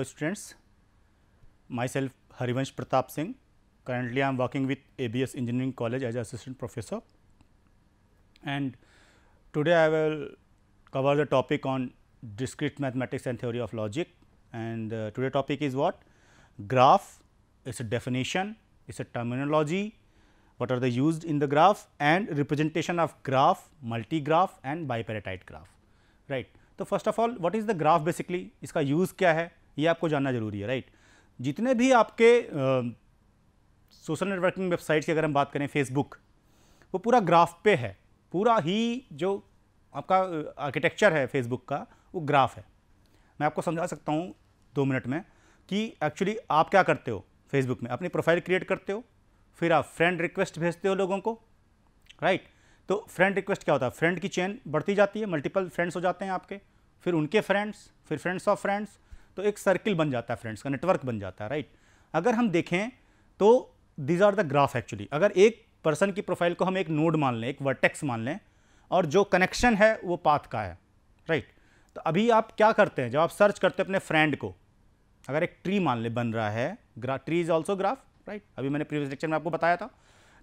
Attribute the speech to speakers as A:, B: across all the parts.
A: Hello students myself Harivansh Pratap Singh currently I am working with A B S engineering college as assistant professor and today I will cover the topic on discrete mathematics and theory of logic and today topic is what graph it's a definition it's a terminology what are the use in the graph and representation of graph multi graph and bipartite graph right तो first of all what is the graph basically इसका use क्या है ये आपको जानना ज़रूरी है right जितने भी आपके सोशल नेटवर्किंग वेबसाइट्स की अगर हम बात करें फेसबुक वो पूरा ग्राफ पे है पूरा ही जो आपका आर्किटेक्चर है फेसबुक का वो ग्राफ है मैं आपको समझा सकता हूँ दो मिनट में कि एक्चुअली आप क्या करते हो फेसबुक में अपनी प्रोफाइल क्रिएट करते हो फिर आप फ्रेंड रिक्वेस्ट भेजते हो लोगों को राइट तो फ्रेंड रिक्वेस्ट क्या होता है फ्रेंड की चेन बढ़ती जाती है मल्टीपल फ्रेंड्स हो जाते हैं आपके फिर उनके फ्रेंड्स फिर फ्रेंड्स ऑफ फ्रेंड्स तो एक सर्किल बन जाता है फ्रेंड्स का नेटवर्क बन जाता है राइट अगर हम देखें तो these are the graph actually अगर एक पर्सन की प्रोफाइल को हम एक नोड मान लें एक वर्टेक्स मान लें और जो कनेक्शन है वो पाथ का है राइट तो अभी आप क्या करते हैं जब आप सर्च करते हैं अपने फ्रेंड को अगर एक ट्री मान ले बन रहा है tree is also graph right अभी मैंने प्रीवियस लेक्चर में आपको बताया था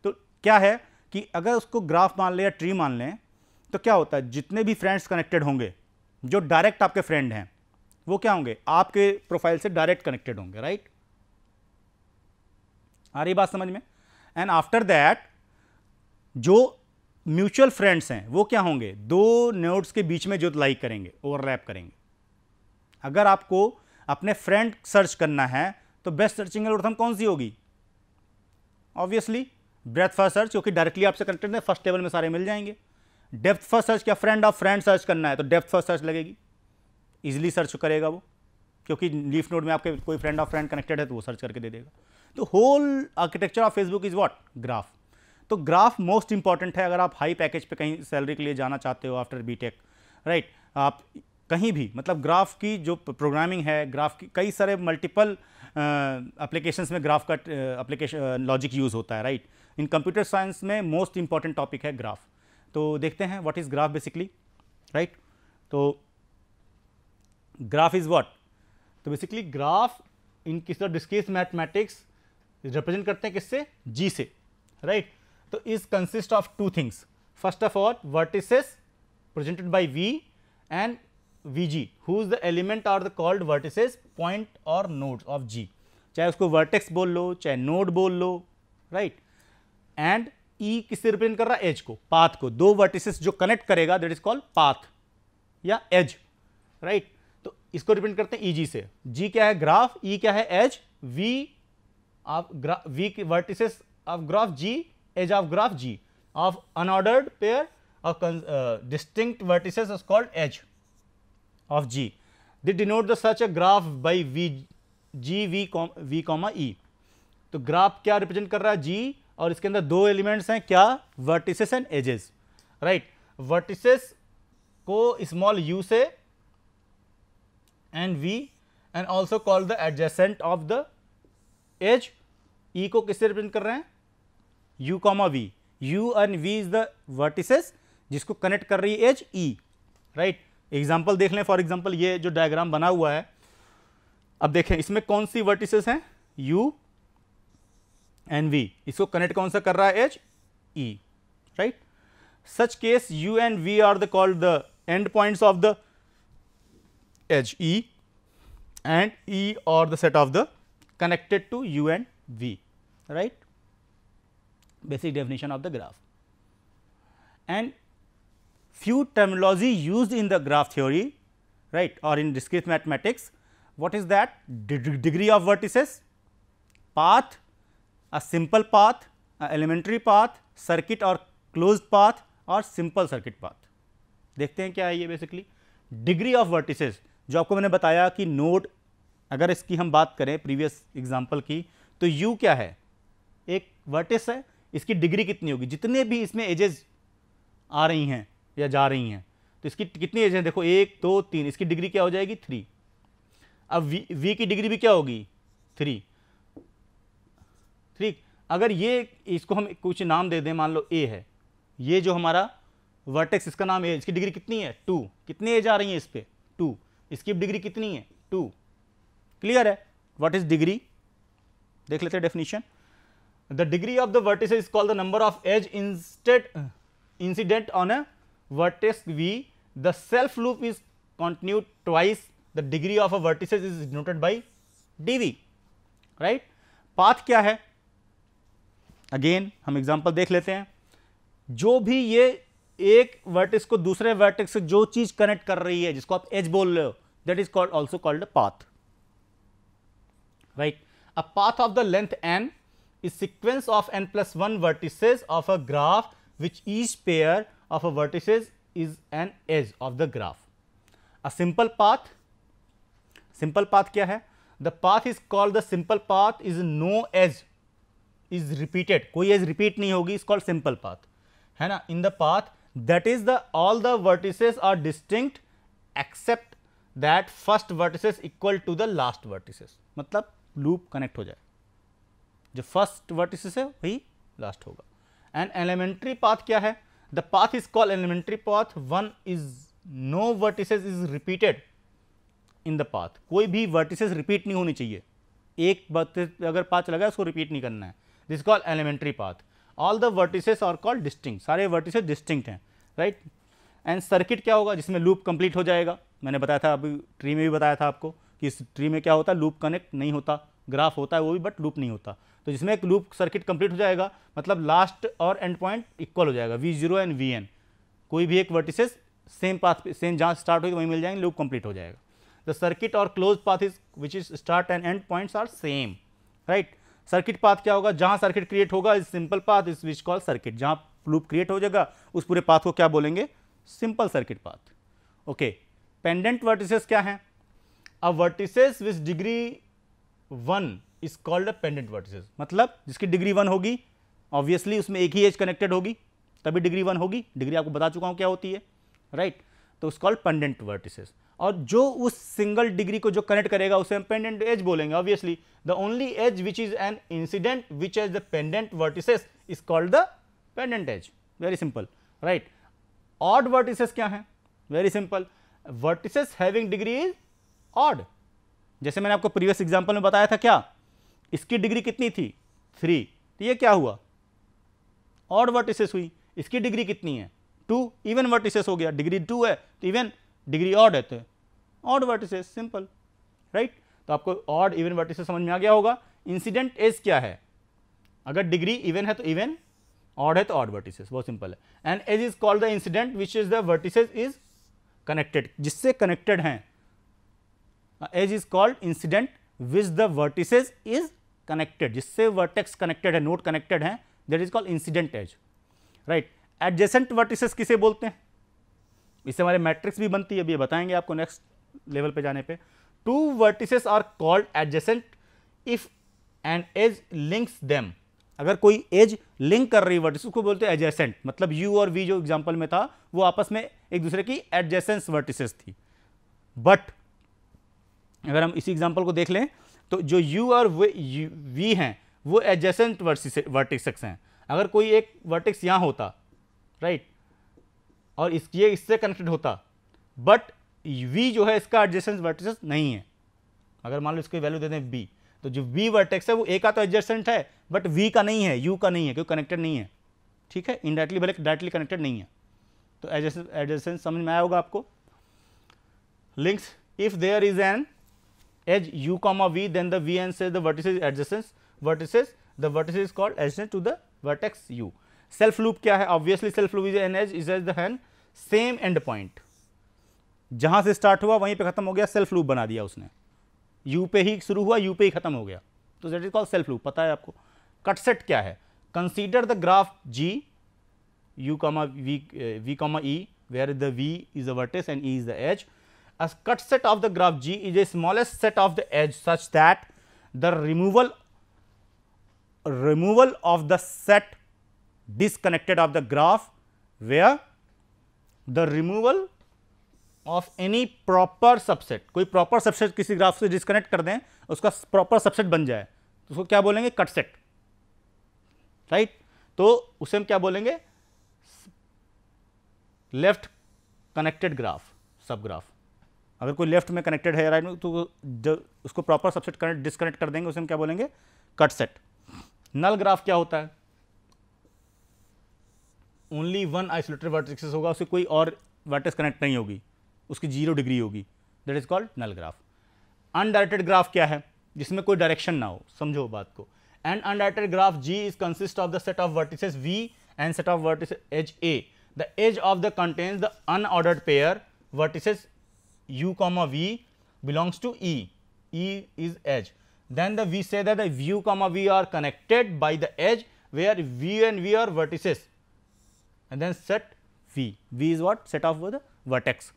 A: तो क्या है कि अगर उसको ग्राफ मान लें या ट्री मान लें तो क्या होता है जितने भी फ्रेंड्स कनेक्टेड होंगे जो डायरेक्ट आपके फ्रेंड हैं वो क्या होंगे आपके प्रोफाइल से डायरेक्ट कनेक्टेड होंगे राइट आ रही बात समझ में एंड आफ्टर दैट जो म्यूचुअल फ्रेंड्स हैं वो क्या होंगे दो नोट्स के बीच में जो लाइक करेंगे ओवरलैप करेंगे अगर आपको अपने फ्रेंड सर्च करना है तो बेस्ट सर्चिंग एल्गोरिथम कौन सी होगी ऑब्वियसली ब्रेथ फर्स्ट सर्च क्योंकि डायरेक्टली आपसे कनेक्टेड है फर्स्ट टेबल में सारे मिल जाएंगे डेप्थ फर्स्ट सर्च क्या फ्रेंड ऑफ फ्रेंड सर्च करना है तो डेप्थ फर्स्ट सर्च लगेगी ईजिली सर्च करेगा वो क्योंकि लीफ नोड में आपके कोई फ्रेंड ऑफ फ्रेंड कनेक्टेड है तो वो सर्च करके दे देगा तो whole architecture of Facebook is what graph तो ग्राफ मोस्ट इंपॉर्टेंट है अगर आप हाई पैकेज पे कहीं सैलरी के लिए जाना चाहते हो आफ्टर बीटेक राइट आप कहीं भी मतलब ग्राफ की जो प्रोग्रामिंग है ग्राफ की कई सारे मल्टीपल अप्लीकेशन में ग्राफ का अप्लीकेशन लॉजिक यूज़ होता है राइट इन कंप्यूटर साइंस में मोस्ट इंपॉर्टेंट टॉपिक है ग्राफ तो देखते हैं what is graph basically right तो graph is what तो बेसिकली ग्राफ इन किस तरह डिस्केस मैथमेटिक्स रिप्रेजेंट करते हैं किससे जी से राइट right? तो is consist of two things first of all vertices presented by V and V G who is the element are the called vertices point और nodes of G चाहे उसको vertex बोल लो चाहे node बोल लो right and ई किससे represent कर रहा है एज को पाथ को दो वर्टिसेस जो कनेक्ट करेगा दैट इज कॉल्ड पाथ या एज राइट right? इसको रिप्रेजेंट करते हैं ई e जी से जी क्या है ग्राफ ई e क्या है edge V of graph V vertices of graph G edge of graph G of unordered pair of distinct vertices is called edge of G they denote the such a graph by V G V we comma E तो graph क्या represent कर रहा है जी और इसके अंदर दो elements हैं क्या vertices and edges right vertices को स्मॉल यू से and V and also called the adjacent of the edge. E को किससे रिप्रेजेंट कर रहे हैं U comma V. U and V is the vertices जिसको कनेक्ट कर रही है एज E. राइट एग्जाम्पल देख लें फॉर एग्जाम्पल ये जो डायग्राम बना हुआ है अब देखें इसमें कौन सी वर्टिसेस हैं U एंड V. इसको कनेक्ट कौन सा कर रहा है edge E. Right such case U and V are the called the end points of the edge E and E or the set of the connected to U and V right basic definition of the graph. And few terminology used in the graph theory right or in discrete mathematics what is that De degree of vertices path a simple path a elementary path circuit or closed path or simple circuit path देखते हैं क्या है ये basically degree of vertices जो आपको मैंने बताया कि नोड अगर इसकी हम बात करें प्रीवियस एग्जाम्पल की तो यू क्या है एक वर्टिस है इसकी डिग्री कितनी होगी जितने भी इसमें एजेस आ रही हैं या जा रही हैं तो इसकी कितनी एजेस देखो एक दो तीन इसकी डिग्री क्या हो जाएगी थ्री अब वी वी की डिग्री भी क्या होगी थ्री ठीक अगर ये इसको हम कुछ नाम दे दें मान लो ए है ये जो हमारा वर्टेक्स इसका नाम है इसकी डिग्री कितनी है टू कितनी एज आ रही है इस पर टू स्किप डिग्री कितनी है टू क्लियर है व्हाट इज डिग्री देख लेते हैं definition the degree of the vertex is call the number of edge instead incident on a vertex V the self loop is continue twice the degree of a vertex is noted by D right path क्या है again हम example देख लेते हैं जो भी ये एक वर्टिक्स को दूसरे वर्टिक्स से जो चीज कनेक्ट कर रही है जिसको आप एज बोल रहे हो that is called also called path right a path of the length N is sequence of N plus one vertices of a graph which each pair of a vertices is an edge of the graph a simple path simple path क्या है the path is called the simple path is no edge is repeated कोई edge repeat नहीं होगी is called simple path है ना इन the path that is the all the vertices are distinct except that first vertices equal to the last vertices मतलब loop connect हो जाए जो first vertices है वही लास्ट होगा एंड एलिमेंट्री पाथ क्या है the path is call elementary path one is no vertices is repeated in the path कोई भी वर्टिसेस रिपीट नहीं होनी चाहिए एक अगर पाथ लगा गया उसको रिपीट नहीं करना है this call elementary path all the vertices और कॉल्ड डिस्टिंक्ट सारे वर्टिसेस डिस्टिंक्ट हैं राइट एंड सर्किट क्या होगा जिसमें लूप कंप्लीट हो जाएगा मैंने बताया था अभी ट्री में भी बताया था आपको कि इस ट्री में क्या होता है लूप कनेक्ट नहीं होता ग्राफ होता है वो भी बट लूप नहीं होता तो जिसमें एक लूप सर्किट कंप्लीट हो जाएगा मतलब लास्ट और एंड पॉइंट इक्वल हो जाएगा V zero and V N कोई भी एक वर्टिसेस सेम पाथ पे सेम जहाँ स्टार्ट होगी वहीं मिल जाएंगे लूप कंप्लीट हो जाएगा द सर्किट और close path is which is start and end points are same right circuit path क्या होगा जहाँ सर्किट क्रिएट होगा is simple path is which call circuit जहाँ लूप क्रिएट हो जाएगा उस पूरे पाथ को क्या बोलेंगे simple circuit path okay pendant vertices क्या हैं अब vertices which degree one is called a pendant vertices मतलब जिसकी डिग्री वन होगी ऑब्वियसली उसमें एक ही एज कनेक्टेड होगी तभी डिग्री वन होगी डिग्री आपको बता चुका हूँ क्या होती है राइट right? तो उस कॉल्ड पेंडेंट वर्टिसेस और जो उस सिंगल डिग्री को जो कनेक्ट करेगा उसे हम पेंडेंट एज बोलेंगे obviously the only edge which is an incident which edge the pendant vertices is called the pendant edge very simple right odd vertices क्या हैं very simple vertices having degree is odd जैसे मैंने आपको previous example में बताया था क्या इसकी डिग्री कितनी थी थ्री तो ये क्या हुआ ऑड वर्टिसेस हुई इसकी डिग्री कितनी है टू इवन वर्टिसेस हो गया डिग्री टू है तो इवन डिग्री ऑड है तो ऑड वर्टिसेस सिंपल राइट तो आपको ऑड इवन वर्टिसेस समझ में आ गया होगा इंसिडेंट एज क्या है अगर डिग्री इवन है तो इवन ऑड है तो ऑड वर्टिसेस बहुत सिंपल है and edge is called the incident which is the vertices is connected जिससे कनेक्टेड हैं edge is called incident which the vertices is connected जिससे वर्टेक्स कनेक्टेड है नोट कनेक्टेड है that is called incident edge right adjacent vertices किसे बोलते हैं इससे हमारे मैट्रिक्स भी बनती है अभी बताएंगे आपको नेक्स्ट लेवल पे जाने पे two vertices are called adjacent if and edge links them अगर कोई एज लिंक कर रही वर्टिस उसको बोलते हैं एजेसेंट मतलब यू और वी जो एग्जाम्पल में था वो आपस में एक दूसरे की एडजेसेंस वर्टिसेस थी बट अगर हम इसी एग्जाम्पल को देख लें तो जो यू और वी हैं वो एडजेसेंट वर्टिसक्स हैं अगर कोई एक वर्टिक्स यहाँ होता राइट और इस ये इससे कनेक्टेड होता बट वी जो है इसका एडजेसेंट वर्टिस नहीं है अगर मान लो इसकी वैल्यू दे दें बी तो जो वी वर्टेक्स है वो ए का तो एडजस्टेंट है बट वी का नहीं है यू का नहीं है क्योंकि कनेक्टेड नहीं है ठीक है इनडायरेक्टली भले डायरेक्टली कनेक्टेड नहीं है तो एडजेसेंट एडजेसेंट समझ में आया होगा आपको links if there is an edge u comma v then the v n say the vertex is adjacence vertices the vertex is called adjacent to the vertex u self loop क्या है obviously self loop is an edge is edge than same end point जहां से start हुआ वहीं पे खत्म हो गया सेल्फ लूप बना दिया उसने यू पे ही शुरू हुआ यू पे ही खत्म हो गया तो that is call self loop पता है आपको कट सेट क्या है consider the graph G u comma v we comma e where the v is a vertex and e is the edge as cut set of the graph G is a smallest set of the edge such that the removal removal of the set disconnected of the graph where the removal of any proper subset कोई proper subset किसी graph से disconnect कर दें उसका proper subset बन जाए तो उसको क्या बोलेंगे कट सेट राइट तो उसे हम क्या बोलेंगे left connected graph subgraph अगर कोई लेफ्ट में कनेक्टेड है राइट में तो जब उसको प्रॉपर सबसेट कनेक्ट डिस्कनेक्ट कर देंगे उसे हम क्या बोलेंगे कट सेट नल ग्राफ क्या होता है ओनली वन आइसोलेटेड वर्टिक्स होगा उसे कोई और वर्टिक्स कनेक्ट नहीं होगी उसकी जीरो डिग्री होगी that is called null graph undirected graph क्या है जिसमें कोई डायरेक्शन ना हो समझो बात को and undirected graph G is consist of the set of vertices v and set of vertex h a the edge of the contains the unordered pair vertices u comma v belongs to e e is edge then the we say that the u comma v are connected by the edge where v and v are vertices and then set v v is what set of the vertex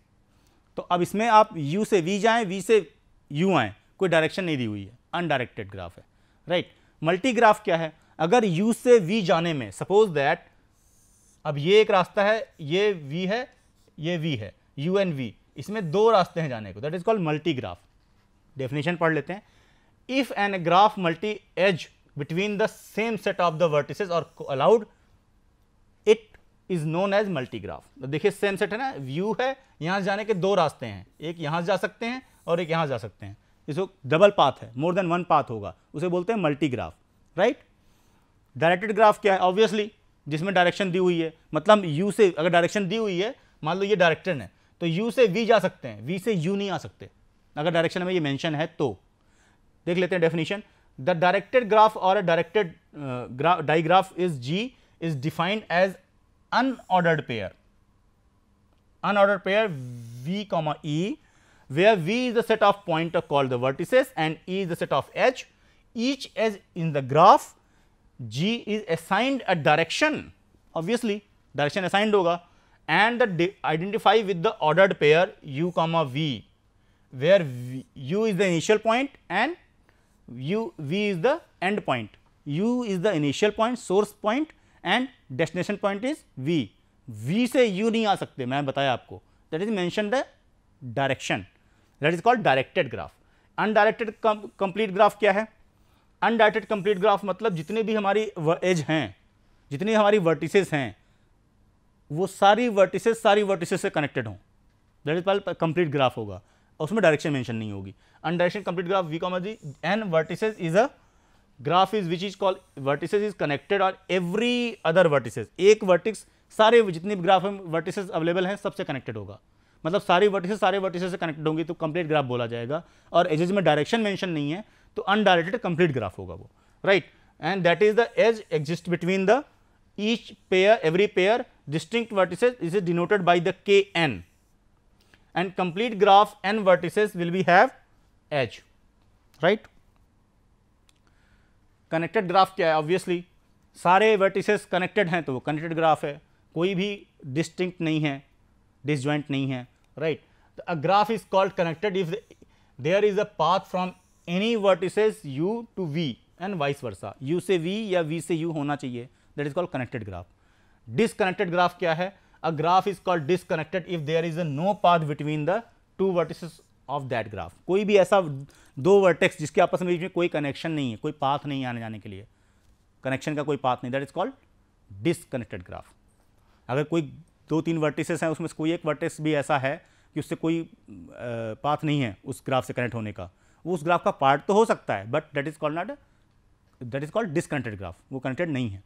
A: तो अब इसमें आप you से we जाएं, we से you आए कोई direction नहीं दी हुई है अनडायरेक्टेड ग्राफ है राइट मल्टीग्राफ क्या है अगर यू से वी जाने में सपोज दैट अब ये एक रास्ता है ये वी है ये वी है यू एंड वी इसमें दो रास्ते हैं जाने को that is called multigraph definition पढ़ लेते हैं if an graph multi edge between the same set of the vertices और allowed it is known as multigraph देखिए सेम सेट है ना व्यू है यहां जाने के दो रास्ते हैं एक यहां जा सकते हैं और एक यहां जा सकते हैं इसको डबल पाथ है मोर देन वन पाथ होगा उसे बोलते हैं मल्टीग्राफ राइट डायरेक्टेड ग्राफ क्या है ऑब्वियसली जिसमें डायरेक्शन दी हुई है मतलब यू से अगर डायरेक्शन दी हुई है मान लो ये डायरेक्टेड है तो यू से वी जा सकते हैं वी से यू नहीं आ सकते अगर डायरेक्शन में ये मेंशन है तो देख लेते हैं डेफिनेशन द डायरेक्टेड ग्राफ और a directed digraph is G is defined as unordered pair unordered pair v comma e where v is the set of pointer called the vertices and e is the set of edge. each edge in the graph g is assigned a direction obviously direction assigned hoga and the identify with the ordered pair u comma v where v, u is the initial point and u v is the end point u is the initial point source point and destination point is v v से u नहीं आ सकते मैंने बताया आपको that is mention the direction that is called directed graph undirected complete graph क्या है undirected complete graph मतलब जितने भी हमारी एज हैं जितनी हमारी वर्टिसेस हैं वो सारी वर्टिसेस सारी वर्टिसेस से कनेक्टेड हों दैट इज पहले कंप्लीट ग्राफ होगा उसमें डायरेक्शन मेंशन नहीं होगी undirection complete graph v comma G n vertices is a graph is which is call vertex is connected और एवरी अदर वर्टिसेस एक वर्टिक्स सारे जितने भी ग्राफ वर्टिस अवेलेबल हैं सबसे कनेक्टेड होगा मतलब सारी वर्टिसेस सारे वर्टिसेस से कनेक्टेड होंगे तो कंप्लीट ग्राफ बोला जाएगा और एजेज में डायरेक्शन मेंशन नहीं है तो अनडायरेक्टेड कंप्लीट ग्राफ होगा वो right and that is the edge exist between the each pair every pair distinct vertices is is denoted by the K n and complete graph n vertices will be have h right connected graph क्या है obviously सारे vertices connected हैं तो वो connected graph है कोई भी distinct नहीं है डिसजॉइंट नहीं है right a graph is called connected if there is a path from any vertices u to v and vice versa u से वी या वी से यू होना चाहिए that is called connected graph disconnected graph क्या है a graph is called disconnected if there is a no path between the two vertices of that graph कोई भी ऐसा दो वर्टेक्स जिसके आपस में बीच में कोई कनेक्शन नहीं है कोई पाथ नहीं आने जाने के लिए कनेक्शन का कोई पाथ नहीं that is called disconnected graph अगर कोई दो तीन वर्टिसेस हैं उसमें से कोई एक वर्टेक्स भी ऐसा है कि उससे कोई पाथ नहीं है उस ग्राफ से कनेक्ट होने का वो उस ग्राफ का पार्ट तो हो सकता है but that is called not that is called disconnected graph वो कनेक्टेड नहीं है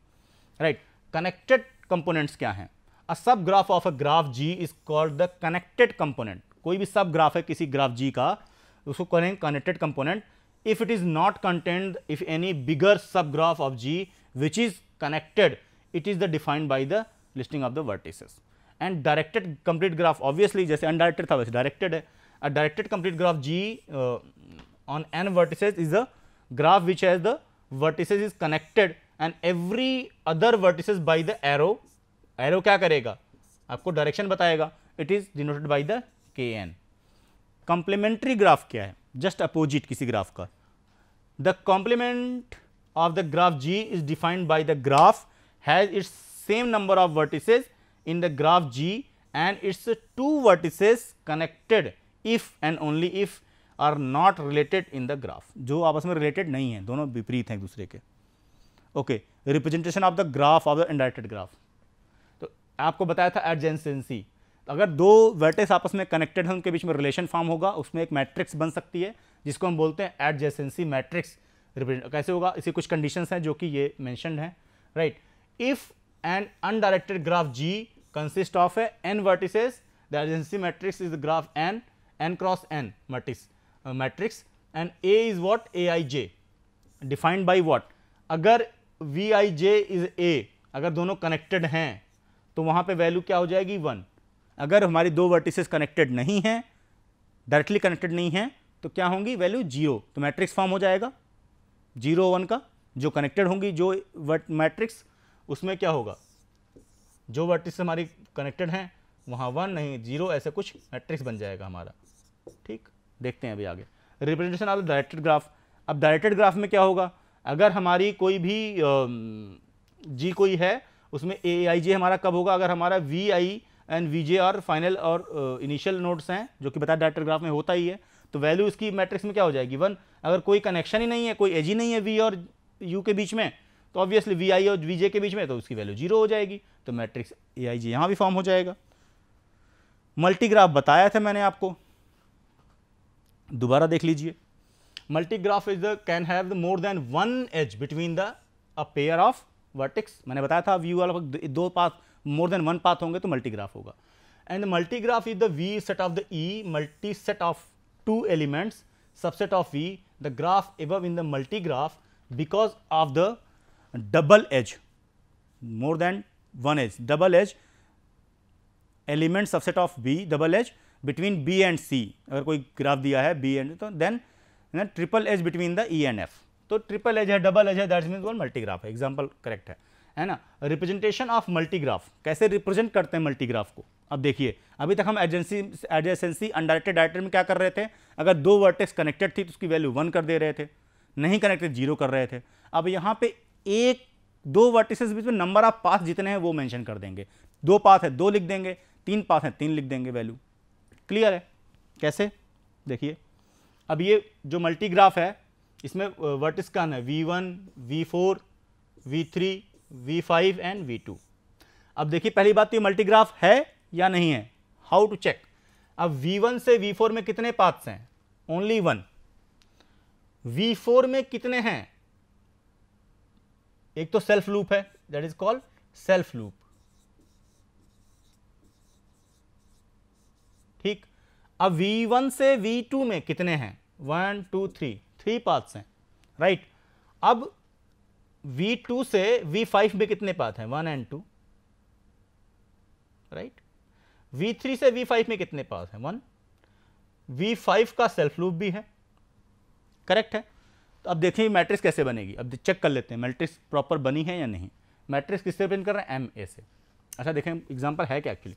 A: राइट कनेक्टेड कंपोनेंट्स क्या हैं a subgraph of a graph G is called the connected component कोई भी सब ग्राफ है किसी ग्राफ जी का उसको कहेंगे connected component if it is not content if any bigger subgraph of G which is connected it is the defined by the listing of the vertices and directed complete graph obviously जैसे undirected था वैसे directed है directed complete graph G on n vertices is a graph which edge the vertices is connected and every other vertices by the arrow arrow क्या करेगा आपको direction बताएगा it is denoted by the K n complementary graph क्या है just opposite किसी graph का the complement of the graph G is defined by the graph has its same number of vertices in the graph G and its two vertices connected if and only if are not related in the graph जो आपस में related नहीं है दोनों विपरीत हैं एक दूसरे के okay representation of the graph of the इंडाइटेड ग्राफ तो आपको बताया था एडजेंसेंसी अगर दो वर्टेक्स आपस में कनेक्टेड हैं उनके बीच में रिलेशन फॉर्म होगा उसमें एक मैट्रिक्स बन सकती है जिसको हम बोलते हैं एडजेसेंसी मैट्रिक्स रिप्रेजेंट कैसे होगा इसी कुछ कंडीशंस हैं जो कि ये मैंशनड हैं right if an undirected graph G consist of a n vertices the adjacency matrix is graph n n cross n मटिस matrix and a is what a i j defined by what अगर v i j is a अगर दोनों connected हैं तो वहाँ पे value क्या हो जाएगी वन अगर हमारी दो वर्टिसेस कनेक्टेड नहीं हैं डायरेक्टली कनेक्टेड नहीं हैं तो क्या होंगी वैल्यू जीरो तो मैट्रिक्स फॉर्म हो जाएगा जीरो वन का जो कनेक्टेड होंगी जो मैट्रिक्स उसमें क्या होगा जो वर्टिस हमारी कनेक्टेड हैं वहाँ वन नहीं जीरो ऐसे कुछ मैट्रिक्स बन जाएगा हमारा ठीक देखते हैं अभी आगे रिप्रेजेंटेशन ऑफ डायरेक्टेड ग्राफ अब डायरेक्टेड ग्राफ में क्या होगा अगर हमारी कोई भी जी कोई है उसमें ए आई जे हमारा कब होगा अगर हमारा v i and v j are final और इनिशियल uh, नोट्स हैं जो कि बताया डायरेक्टर ग्राफ में होता ही है तो वैल्यू इसकी मैट्रिक्स में क्या हो जाएगी वन अगर कोई कनेक्शन ही नहीं है कोई एज ही नहीं है वी और यू के बीच में तो ऑब्वियसली वी आई और वी जे के बीच में तो उसकी वैल्यू जीरो हो जाएगी तो मैट्रिक्स ए आई जी यहाँ भी फॉर्म हो जाएगा मल्टीग्राफ बताया था मैंने आपको दोबारा देख लीजिए multigraph is the can have the more than one edge between the a pair of vertex मैंने बताया था व्यू वाला दो path more than one path होंगे तो मल्टीग्राफ होगा and multigraph is the v set of the e multi set of two elements subset of v the graph above in the multigraph because of the double edge more than one edge double edge element subset of b double edge between b and c अगर कोई graph दिया है b and तो then triple edge between the e and f तो triple edge है double edge है that mean one multigraph है example correct है है ना रिप्रेजेंटेशन ऑफ मल्टीग्राफ कैसे रिप्रेजेंट करते हैं मल्टीग्राफ को अब देखिए अभी तक हम एजेंसी एजेंसी अनडायरेक्टेड डायरेक्टर में क्या कर रहे थे अगर दो वर्टेक्स कनेक्टेड थी तो उसकी वैल्यू वन कर दे रहे थे नहीं कनेक्टेड जीरो कर रहे थे अब यहाँ पे एक दो वर्टिसेस बीच में नंबर ऑफ पाथ जितने हैं वो मैंशन कर देंगे दो पाथ है दो लिख देंगे तीन पाथ हैं तीन लिख देंगे वैल्यू क्लियर है कैसे देखिए अब ये जो मल्टीग्राफ है इसमें वर्टिस uh, का है we one v four v three V5 and v अब देखिए पहली बात तो ये मल्टीग्राफ है या नहीं है हाउ टू चेक अब V1 से V4 में कितने पाथ्स हैं ओनली वन V4 में कितने हैं एक तो सेल्फ लूप है that is called self loop ठीक अब V1 से V2 में कितने हैं one two three three paths हैं राइट right? अब V2 से V5 में कितने पाथ हैं one and to right V3 से V5 में कितने पाथ हैं वन V5 का सेल्फ लूप भी है करेक्ट है तो अब देखिए मैट्रिक्स कैसे बनेगी अब चेक कर लेते हैं मैट्रिक्स प्रॉपर बनी है या नहीं मैट्रिक्स किससे प्रिंट कर रहे हैं एम ए से अच्छा देखें एग्जाम्पल है क्या actually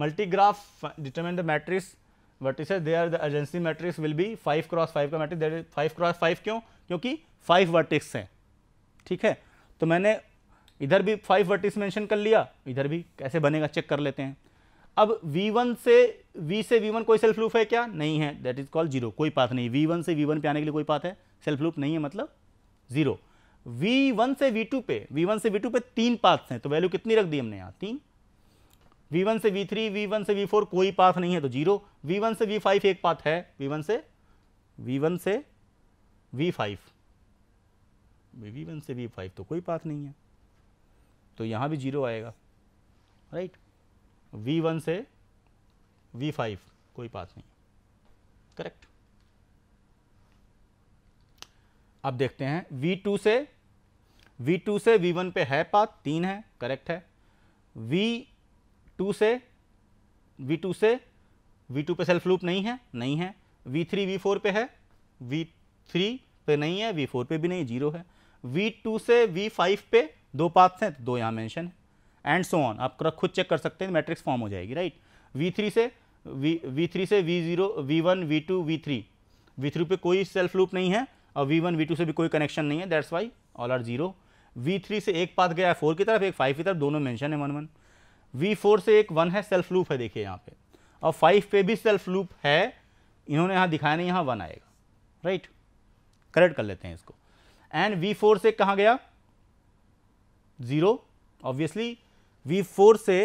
A: multigraph determine the matrix vertices they are the adjacency matrix will be five cross five का मैट्रिक्स फाइव क्रॉस फाइव क्यों क्योंकि फाइव वर्टिक्स हैं ठीक है तो मैंने इधर भी फाइव वर्टिस मेंशन कर लिया इधर भी कैसे बनेगा चेक कर लेते हैं अब V1 से V से V1 कोई सेल्फ लूप है क्या नहीं है दैट इज कॉल्ड जीरो कोई पाथ नहीं V1 से V1 पे आने के लिए कोई पाथ है सेल्फ लूप नहीं है मतलब जीरो V1 से V2 पे V1 से V2 पे तीन पाथ्स हैं तो वैल्यू कितनी रख दी हमने यहाँ तीन V1 से V3 V1 से V4 कोई पाथ नहीं है तो जीरो V1 से V5 एक पाथ है V1 से V1 से V5 वी वन से वी फाइव तो कोई पाथ नहीं है तो यहाँ भी जीरो आएगा राइट वी वन से वी फाइव कोई पाथ नहीं करेक्ट अब देखते हैं वी टू से वी टू से वी वन पे है पाथ तीन है करेक्ट है वी टू से वी टू से वी टू पे सेल्फ लूप नहीं है नहीं है वी थ्री वी फोर पे है वी थ्री पे नहीं है वी फोर पे भी नहीं जीरो है V2 से V5 पे दो पाथ्स हैं तो दो यहाँ मेंशन है एंड सो ऑन आप खुद चेक कर सकते हैं मैट्रिक्स तो फॉर्म हो जाएगी राइट V3 से V V3 से V0 V1 V2 V3 V3 पे कोई सेल्फ लूप नहीं है और V1 V2 से भी कोई कनेक्शन नहीं है that's why all are zero V3 से एक पाथ गया है फोर की तरफ एक फाइव की तरफ दोनों मैंशन है वन वन वी फोर से एक वन है सेल्फ लूप है देखिए यहाँ पे और फाइव पे भी सेल्फ लूप है इन्होंने यहाँ दिखाया नहीं यहाँ वन आएगा राइट करेक्ट कर लेते हैं इसको एंड वी फोर से कहा गया जीरो ऑब्वियसली वी फोर से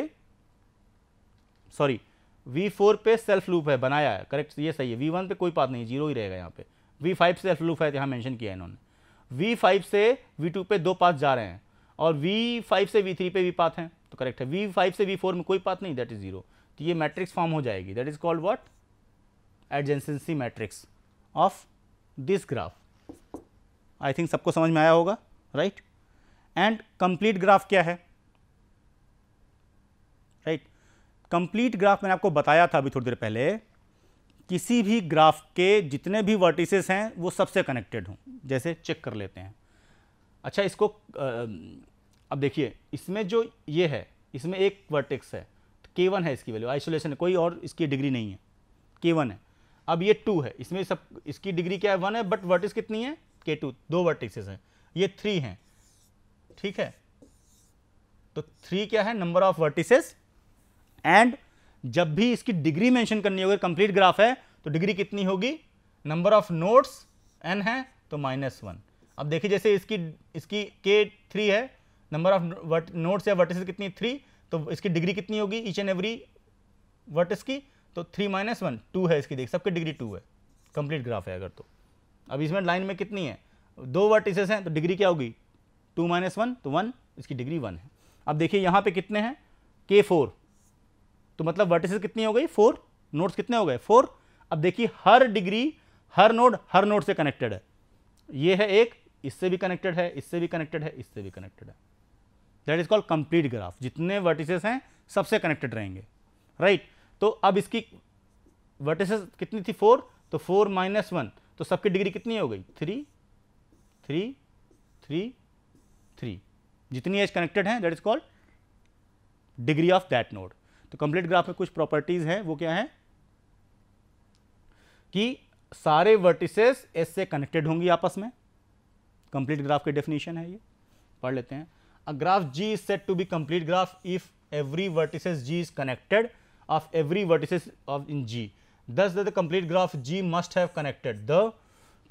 A: सॉरी वी फोर पे सेल्फ लूप है बनाया है करेक्ट ये सही है वी वन पे कोई बात नहीं जीरो ही रहेगा यहाँ पे वी फाइव सेल्फ लूप है यहां मेंशन किया है इन्होंने वी फाइव से वी टू पे दो पाथ जा रहे हैं और वी फाइव से वी थ्री पे भी पाथ हैं तो करेक्ट है वी फाइव से वी फोर में कोई पाथ नहीं दैट इज जीरो तो ये मैट्रिक्स फॉर्म हो जाएगी that is called what adjacency matrix of this graph I think सबको समझ में आया होगा राइट एंड कंप्लीट ग्राफ क्या है राइट कंप्लीट ग्राफ मैंने आपको बताया था अभी थोड़ी देर पहले किसी भी ग्राफ के जितने भी वर्टिसेस हैं वो सबसे कनेक्टेड हों जैसे चेक कर लेते हैं अच्छा इसको अब देखिए इसमें जो ये है इसमें एक वर्टिक्स है के तो वन है इसकी वैल्यू आइसोलेशन है कोई और इसकी डिग्री नहीं है के वन है अब ये टू है इसमें सब इसकी डिग्री क्या है वन है बट वर्टिस कितनी है के टू दो वर्टिसेस हैं ये थ्री हैं ठीक है तो थ्री क्या है नंबर ऑफ वर्टिसेस एंड जब भी इसकी डिग्री मेंशन करनी होगी कंप्लीट ग्राफ है तो डिग्री कितनी होगी नंबर ऑफ नोट्स एन है तो माइनस वन अब देखिए जैसे इसकी इसकी के थ्री है नंबर ऑफ नोट्स या वर्टिस कितनी थ्री तो इसकी डिग्री कितनी होगी ईच एंड एवरी वर्टिस की तो थ्री माइनस वन टू है इसकी देख सबकी डिग्री टू है कंप्लीट ग्राफ है अगर तो अब इसमें लाइन में कितनी है दो वर्टिसेस हैं तो डिग्री क्या होगी टू माइनस वन तो वन इसकी डिग्री वन है अब देखिए यहाँ पे कितने हैं के फोर तो मतलब वर्टिसेस कितनी हो गई फोर नोड्स कितने हो गए फोर अब देखिए हर डिग्री हर नोड हर नोड से कनेक्टेड है ये है एक इससे भी कनेक्टेड है इससे भी कनेक्टेड है इससे भी कनेक्टेड है that is called complete graph जितने वर्टिसेस हैं सबसे कनेक्टेड रहेंगे राइट right? तो अब इसकी वर्टिसेस कितनी थी फोर तो फोर माइनस वन तो सबकी डिग्री कितनी हो गई थ्री थ्री थ्री थ्री जितनी एज कनेक्टेड हैं that is called degree of that node तो कंप्लीट ग्राफ में कुछ प्रॉपर्टीज हैं वो क्या है कि सारे वर्टिसेस एस से कनेक्टेड होंगी आपस में कंप्लीट ग्राफ की डेफिनेशन है ये पढ़ लेते हैं a graph G is said to be complete graph if every vertices G is connected of every vertices of in G thus the complete graph G must have connected the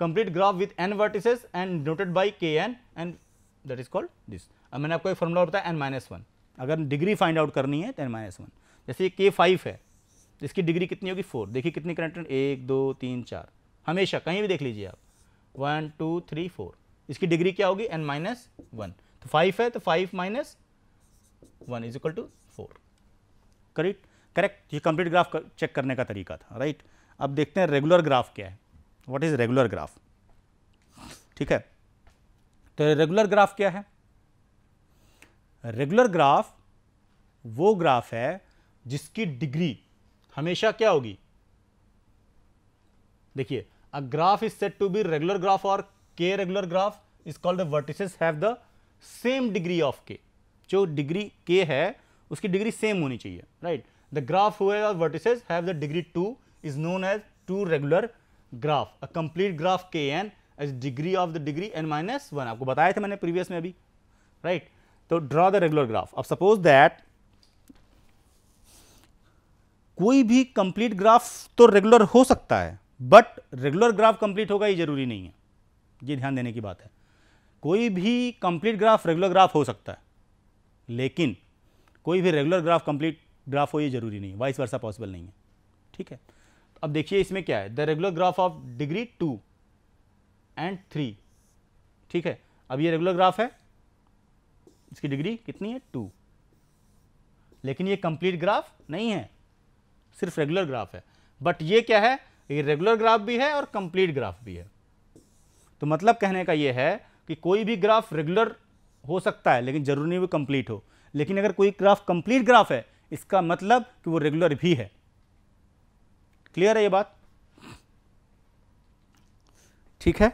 A: complete graph with n n and and by K n and that is called this अब मैंने आपको एक formula बताया n minus one अगर degree find out करनी है तो N minus one जैसे ये के फाइव है इसकी डिग्री कितनी होगी फोर देखिए कितनी कनेक्टेड एक दो तीन चार हमेशा कहीं भी देख लीजिए आप वन टू थ्री फोर इसकी डिग्री क्या होगी एन माइनस वन तो फाइव है तो five minus one is equal to four correct correct ये कंप्लीट ग्राफ चेक करने का तरीका था राइट अब देखते हैं रेगुलर ग्राफ क्या है व्हाट इज़ रेगुलर ग्राफ ठीक है तो रेगुलर ग्राफ क्या है रेगुलर ग्राफ वो ग्राफ है जिसकी डिग्री हमेशा क्या होगी देखिए a graph is said to be regular graph और K regular graph is called the vertices have the same degree of K जो डिग्री के है उसकी डिग्री सेम होनी चाहिए right right? The graph where all vertices have the degree 2 is known as two regular graph. A complete graph Kn is degree of the degree n minus 1. aapko bataya tha maine previous mein abhi right. तो draw the regular graph. of suppose that कोई भी complete graph तो regular हो सकता है but regular graph complete होगा ये जरूरी नहीं है ये ध्यान देने की बात है कोई भी कंप्लीट ग्राफ रेगुलर ग्राफ हो सकता है लेकिन कोई भी रेगुलर ग्राफ कंप्लीट ग्राफ हो ये जरूरी नहीं है वाइस वर्षा पॉसिबल नहीं है ठीक है तो अब देखिए इसमें क्या है the regular graph of degree two and three ठीक है अब ये रेगुलर ग्राफ है इसकी डिग्री कितनी है टू लेकिन ये कंप्लीट ग्राफ नहीं है सिर्फ रेगुलर ग्राफ है बट ये क्या है ये रेगुलर ग्राफ भी है और कंप्लीट ग्राफ भी है तो मतलब कहने का ये है कि कोई भी ग्राफ रेगुलर हो सकता है लेकिन जरूरी नहीं वो कंप्लीट हो लेकिन अगर कोई ग्राफ कंप्लीट ग्राफ है इसका मतलब कि वो रेगुलर भी है क्लियर है ये बात ठीक है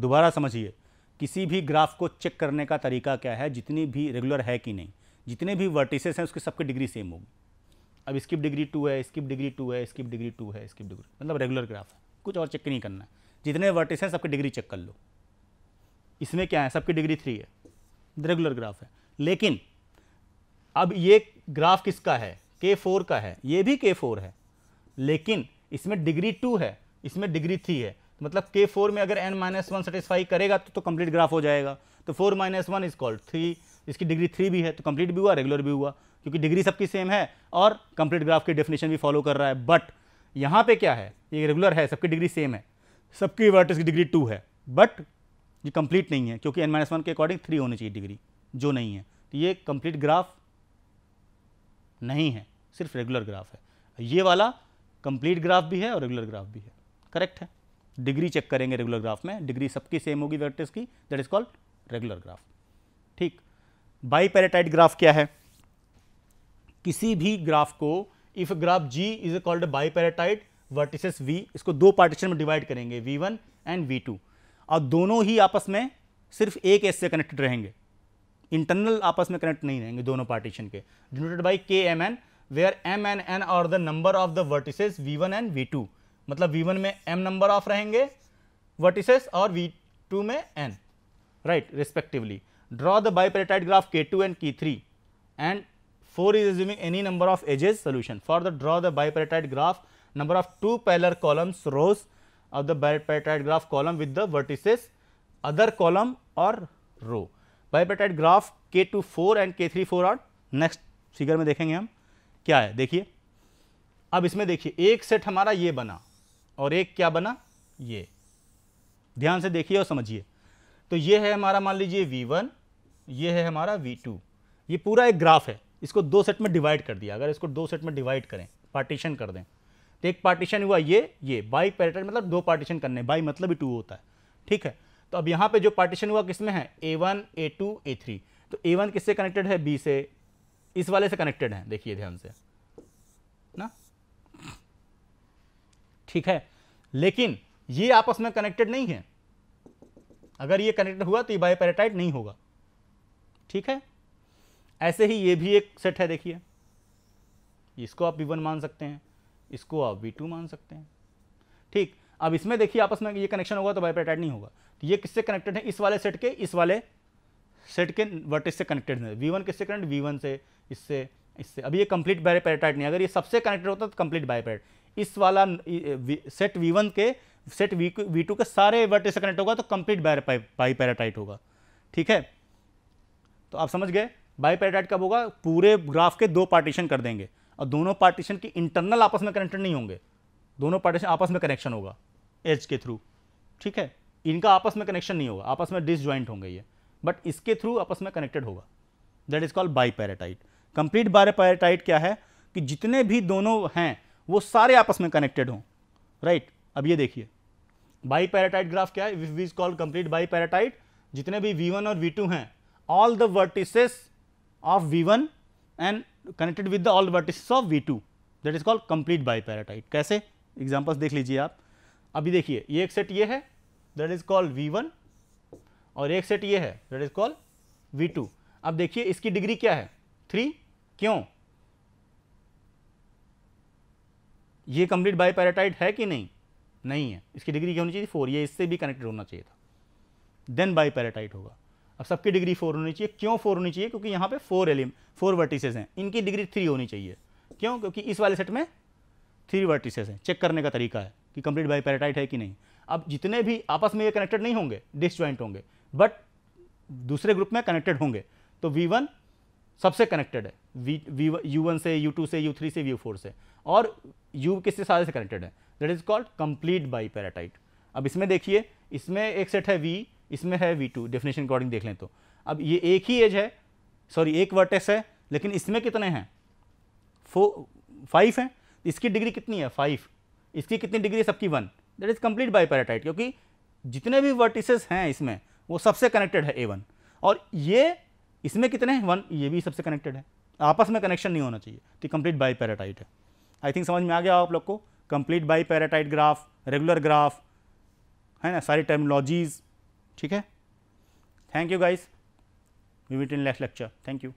A: दोबारा समझिए किसी भी ग्राफ को चेक करने का तरीका क्या है जितनी भी रेगुलर है कि नहीं जितने भी वर्टिसेस हैं उसकी सबकी डिग्री सेम होगी अब स्किप डिग्री टू है स्किप डिग्री टू है स्किप डिग्री टू है स्किप डिग्री मतलब रेगुलर ग्राफ है कुछ और चेक नहीं करना है जितने वर्टिस हैं सबकी डिग्री चेक कर लो इसमें क्या है सबकी डिग्री थ्री है रेगुलर ग्राफ है लेकिन अब ये ग्राफ किसका है के फोर का है ये भी के फोर है लेकिन इसमें डिग्री टू है इसमें डिग्री थ्री है तो मतलब के फोर में अगर एन माइनस वन सेटिस्फाई करेगा तो तो कंप्लीट ग्राफ हो जाएगा तो four minus one is called three इसकी डिग्री थ्री भी है तो कंप्लीट भी हुआ रेगुलर भी हुआ क्योंकि डिग्री सबकी सेम है और कंप्लीट ग्राफ की डेफिनेशन भी फॉलो कर रहा है बट यहाँ पे क्या है ये रेगुलर है सबकी डिग्री सेम है सबकी वर्टिस की डिग्री टू है बट ये कंप्लीट नहीं है क्योंकि एन माइनस वन के अकॉर्डिंग थ्री होनी चाहिए डिग्री जो नहीं है तो ये कंप्लीट ग्राफ नहीं है सिर्फ रेगुलर ग्राफ है ये वाला कंप्लीट ग्राफ भी है और रेगुलर ग्राफ भी है करेक्ट है डिग्री चेक करेंगे रेगुलर ग्राफ में डिग्री सबकी सेम होगी वर्टिस की that is called regular graph ठीक बाई पैराटाइट ग्राफ क्या है किसी भी ग्राफ को if graph G is called bipartite vertices V इसको दो पार्टीशन में डिवाइड करेंगे V one and V two और दोनों ही आपस में सिर्फ एक एस से कनेक्टेड रहेंगे इंटरनल आपस में कनेक्ट नहीं रहेंगे दोनों पार्टीशन के denoted by K m n where m and n are the number of the vertices V one and V two मतलब वी वन में एम नंबर ऑफ रहेंगे वर्टिसेस और वी टू में n right respectively draw the bipartite graph K two and K three and 4 is assuming any number of edges solution. Further, draw the bipartite graph number of two parallel columns rows of the bipartite graph column with the vertices other column or row. Bipartite graph K24 and K34 are next figure में देखेंगे हम क्या है देखिए अब इसमें देखिए एक सेट हमारा ये बना और एक क्या बना ये ध्यान से देखिए और समझिए तो ये है हमारा मान लीजिए V1 ये है हमारा V2 ये पूरा एक ग्राफ है इसको दो सेट में डिवाइड कर दिया अगर इसको दो सेट में डिवाइड करें पार्टीशन कर दें तो एक पार्टीशन हुआ ये ये बाई पैरेटर मतलब दो पार्टीशन करने बाई मतलब ही टू होता है ठीक है तो अब यहाँ पे जो पार्टीशन हुआ किसमें है A one A two A three तो ए वन किससे कनेक्टेड है बी से इस वाले से कनेक्टेड है देखिए ध्यान से ना ठीक है लेकिन ये आपस में कनेक्टेड नहीं है अगर ये कनेक्टेड हुआ तो ये बायोपेराटाइट नहीं होगा ठीक है ऐसे ही ये भी एक सेट है देखिए इसको आप वी मान सकते हैं इसको आप वी मान सकते हैं ठीक अब इसमें देखिए आपस में ये कनेक्शन होगा तो बाइपेटाइड नहीं होगा तो ये किससे कनेक्टेड है इस वाले सेट के इस वाले सेट के वर्टेज से कनेक्टेड है वी वन किससे कनेक्ट वी वन से इससे इससे अब ये कंप्लीट बायपेटाइट नहीं अगर ये सबसे कनेक्टेड होता तो कंप्लीट बायपेट इस वाला सेट वी वन के सेट वी वी टू के सारे वर्ट से कनेक्ट होगा तो कंप्लीट बाईपेराटाइट होगा ठीक है तो आप समझ गए बाई पैराडाइट कब होगा पूरे ग्राफ के दो पार्टीशन कर देंगे और दोनों पार्टीशन की इंटरनल आपस में कनेक्टेड नहीं होंगे दोनों पार्टीशन आपस में कनेक्शन होगा एज के थ्रू ठीक है इनका आपस में कनेक्शन नहीं होगा आपस में डिसज्वाइंट होंगे ये बट इसके थ्रू आपस में कनेक्टेड होगा that is called bipartite complete bipartite क्या है कि जितने भी दोनों हैं वो सारे आपस में कनेक्टेड हों राइट right? अब ये देखिए बाई पैराटाइट ग्राफ क्या है V is called complete bipartite जितने भी वी वन और वी टू हैं all the vertices of V1 and connected with the all vertices of V2 that is called complete biparatite. कैसे examples देख लीजिए आप अभी देखिए ये एक सेट ये है दैट इज कॉल्ड V1 और एक सेट ये है दैट इज कॉल्ड V2 अब देखिए इसकी डिग्री क्या है थ्री क्यों ये कंप्लीट बाई पैराटाइट है कि नहीं नहीं है इसकी डिग्री क्या होनी चाहिए फोर ये इससे भी कनेक्टेड होना चाहिए था देन बाई पैराटाइट होगा अब सबकी डिग्री फोर होनी चाहिए क्यों फोर होनी चाहिए क्योंकि यहाँ पे फोर एलिम फोर वर्टिसेस हैं इनकी डिग्री थ्री होनी चाहिए क्यों क्योंकि इस वाले सेट में थ्री वर्टिसेस हैं चेक करने का तरीका है कि कंप्लीट बाई पैराटाइट है कि नहीं अब जितने भी आपस में ये कनेक्टेड नहीं होंगे डिसज्वाइंट होंगे बट दूसरे ग्रुप में कनेक्टेड होंगे तो वी वन सबसे कनेक्टेड है वी वी यू वन से यू टू से यू थ्री से यू फोर से और यू किससे सारे से कनेक्टेड है that is called complete bipartite अब इसमें देखिए इसमें एक सेट है वी इसमें है वी टू डेफिनेशन अकॉर्डिंग देख लें तो अब ये एक ही एज है सॉरी एक वर्टेक्स है लेकिन इसमें कितने हैं फो फाइव हैं इसकी डिग्री कितनी है फाइव इसकी कितनी डिग्री है सबकी one that is complete bipartite क्योंकि जितने भी वर्टिसेस हैं इसमें वो सबसे कनेक्टेड है ए वन और ये इसमें कितने हैं वन ये भी सबसे कनेक्टेड है आपस में कनेक्शन नहीं होना चाहिए तो कंप्लीट बाई पैराटाइट है आई थिंक समझ में आ गया आप लोग को complete bipartite graph regular graph है ना सारी टर्मोलॉजीज़ ठीक है thank you guys we meet in next lecture thank you